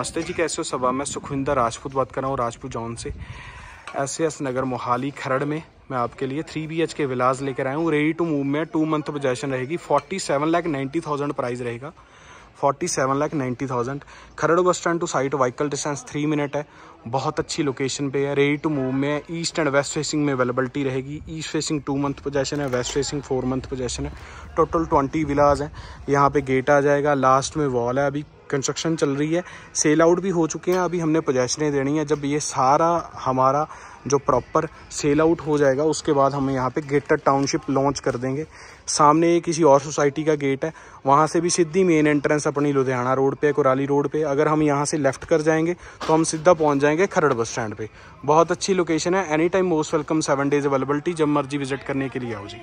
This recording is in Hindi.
नमस्ते जी कैसे हो सभा मैं सुखविंदर राजपूत बात कर रहा हूँ राजपूत जॉन से एस एस नगर मोहाली खरड़ में मैं आपके लिए three B H K villas लेकर आया हूँ रेडी टू मूव में टू मंथ पोजेशन रहेगी forty seven lakh ninety thousand price रहेगा forty seven lakh ninety thousand Kharar bus stand to site vehicle distance three minute है बहुत अच्छी लोकेशन पे है रेडी टू मूव में ईस्ट एंड वेस्ट फेसिंग में अवेलेबिलिटी रहेगी east facing two month possession है west facing four month possession है टोटल ट्वेंटी विलाज हैं यहाँ पे गेट आ जाएगा लास्ट में वॉल है अभी कंस्ट्रक्शन चल रही है सेल आउट भी हो चुके हैं अभी हमने पोजेशनें देनी है जब ये सारा हमारा जो प्रॉपर सेल आउट हो जाएगा उसके बाद हम यहाँ पे गेटर टाउनशिप लॉन्च कर देंगे सामने किसी और सोसाइटी का गेट है वहाँ से भी सीधी मेन एंट्रेंस अपनी लुधियाना रोड पे कुराली रोड पे अगर हम यहाँ से लेफ़्ट कर जाएंगे तो हम सीधा पहुँच जाएंगे खरड़ बस स्टैंड पर बहुत अच्छी लोकेशन है any time most welcome seven days availability जब मर्जी विजिट करने के लिए आओ जी